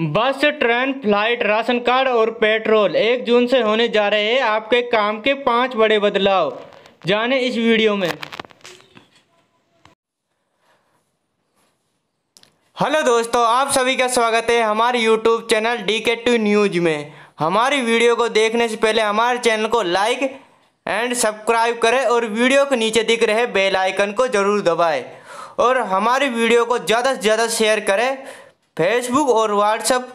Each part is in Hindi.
बस ट्रेन फ्लाइट राशन कार्ड और पेट्रोल एक जून से होने जा रहे हैं आपके काम के पांच बड़े बदलाव जाने इस वीडियो में हेलो दोस्तों आप सभी का स्वागत है हमारे YouTube channel D K two news में हमारी वीडियो को देखने से पहले हमारे चैनल को लाइक एंड सब्सक्राइब करें और वीडियो के नीचे दिख रहे बेल आइकन को जरूर दबाएं और हमारी वीडियो को ज़्यादा से ज़्यादा शेयर करें फेसबुक और व्हाट्सएप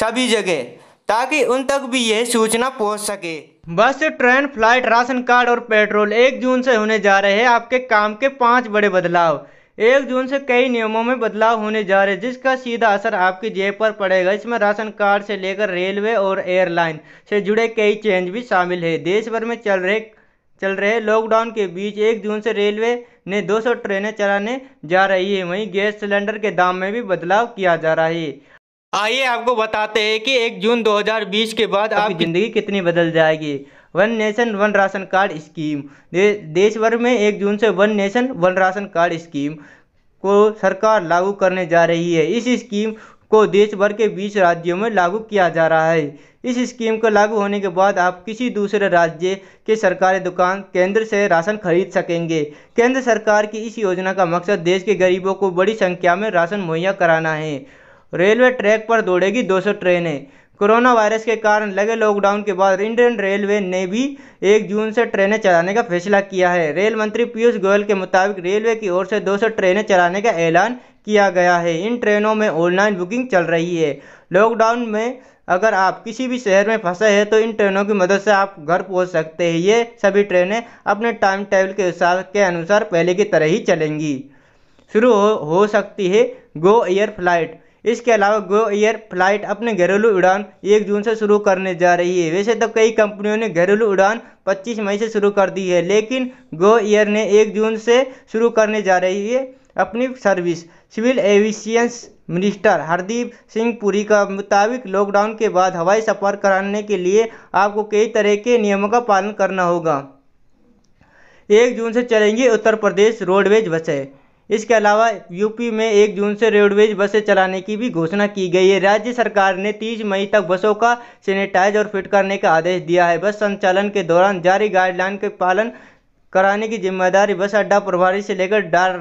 सभी जगह ताकि उन तक भी यह सूचना पहुंच सके bus train flight ration card और पेट्रोल एक जून से होने जा रहे हैं आपके काम के पांच बड़े बदलाव एक जून से कई नियमों में बदलाव होने जा रहे हैं जिसका सीधा असर आपकी जेब पर पड़ेगा इसमें राशन कार्ड से लेकर रेलवे और एयरलाइन से जुड़े कई चेंज भी शामिल है देश भर में चल रहे चल रहे लॉकडाउन के बीच एक जून से रेलवे ने 200 ट्रेनें चलाने जा रही है वहीं गैस सिलेंडर के दाम में भी बदलाव किया जा रहा है आइए आपको बताते हैं कि 1 जून 2020 के बाद आपकी ज़िंदगी कितनी बदल जाएगी one nation one ration card scheme दे, देश भर में एक जून से one nation one ration card scheme को सरकार लागू करने जा रही है इस स्कीम को देश भर के बीस राज्यों में लागू किया जा रहा है इस स्कीम को लागू होने के बाद आप किसी दूसरे राज्य के सरकारी दुकान केंद्र से राशन खरीद सकेंगे केंद्र सरकार की इस योजना का मकसद देश के गरीबों को बड़ी संख्या में राशन मुहैया कराना है रेलवे ट्रैक पर दौड़ेगी 200 ट्रेनें कोरोना वायरस के कारण लगे लॉकडाउन के बाद इंडियन रेलवे ने भी एक जून से ट्रेनें चलाने का फैसला किया है रेल मंत्री पीयूष गोयल के मुताबिक रेलवे की ओर से 200 ट्रेनें चलाने का ऐलान किया गया है इन ट्रेनों में ऑनलाइन बुकिंग चल रही है लॉकडाउन में अगर आप किसी भी शहर में फंसे हैं तो इन ट्रेनों की मदद से आप घर पहुंच सकते हैं ये सभी ट्रेनें अपने टाइम टेबल के हिसाब के अनुसार पहले की तरह ही चलेंगी शुरू हो, हो सकती है गो एयर फ्लाइट इसके अलावा गो एयर फ्लाइट अपने घरेलू उड़ान एक जून से शुरू करने जा रही है वैसे तो कई कंपनियों ने घरेलू उड़ान 25 मई से शुरू कर दी है लेकिन गो एयर ने एक जून से शुरू करने जा रही है अपनी service civil aviation minister Hardeep Singh Puri का मुताबिक लॉकडाउन के बाद हवाई सफ़र कराने के लिए आपको कई तरह के नियमों का पालन करना होगा एक जून से चलेंगी उत्तर प्रदेश रोडवेज बसें इसके अलावा यूपी में एक जून से रोडवेज बसें चलाने की भी घोषणा की गई है राज्य सरकार ने 30 मई तक बसों का सैनिटाइज और फिट करने का आदेश दिया है बस संचालन के दौरान जारी गाइडलाइन के पालन कराने की जिम्मेदारी बस अड्डा प्रभारी से लेकर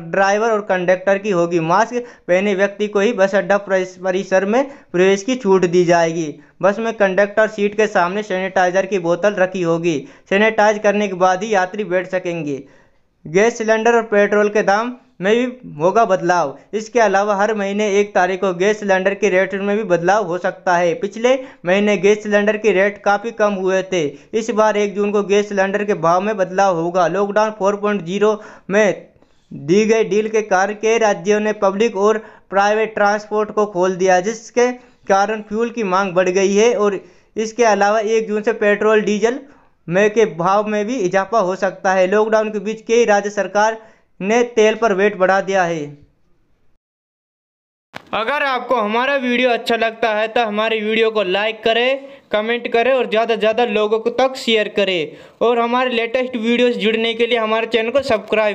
ड्राइवर और कंडक्टर की होगी मास्क पहने व्यक्ति को ही बस अड्डा परिसर में प्रवेश की छूट दी जाएगी बस में कंडक्टर सीट के सामने सैनिटाइजर की बोतल रखी होगी सैनिटाइज करने के बाद ही यात्री बैठ सकेंगे गैस सिलेंडर और पेट्रोल के दाम में भी होगा बदलाव इसके अलावा हर महीने एक तारीख को गैस सिलेंडर के रेट में भी बदलाव हो सकता है पिछले महीने गैस सिलेंडर के रेट काफ़ी कम हुए थे इस बार एक जून को गैस सिलेंडर के भाव में बदलाव होगा लॉकडाउन 4.0 में दी गई डील के कारण कई राज्यों ने पब्लिक और प्राइवेट ट्रांसपोर्ट को खोल दिया जिसके कारण फ्यूल की मांग बढ़ गई है और इसके अलावा एक जून से पेट्रोल डीजल में के भाव में भी इजाफा हो सकता है लॉकडाउन के बीच कई राज्य सरकार ने तेल पर वेट बढ़ा दिया है अगर आपको हमारा वीडियो अच्छा लगता है तो हमारे वीडियो को लाइक करें कमेंट करें और ज़्यादा से ज़्यादा लोगों को तक शेयर करें और हमारे लेटेस्ट वीडियोस जुड़ने के लिए हमारे चैनल को सब्सक्राइब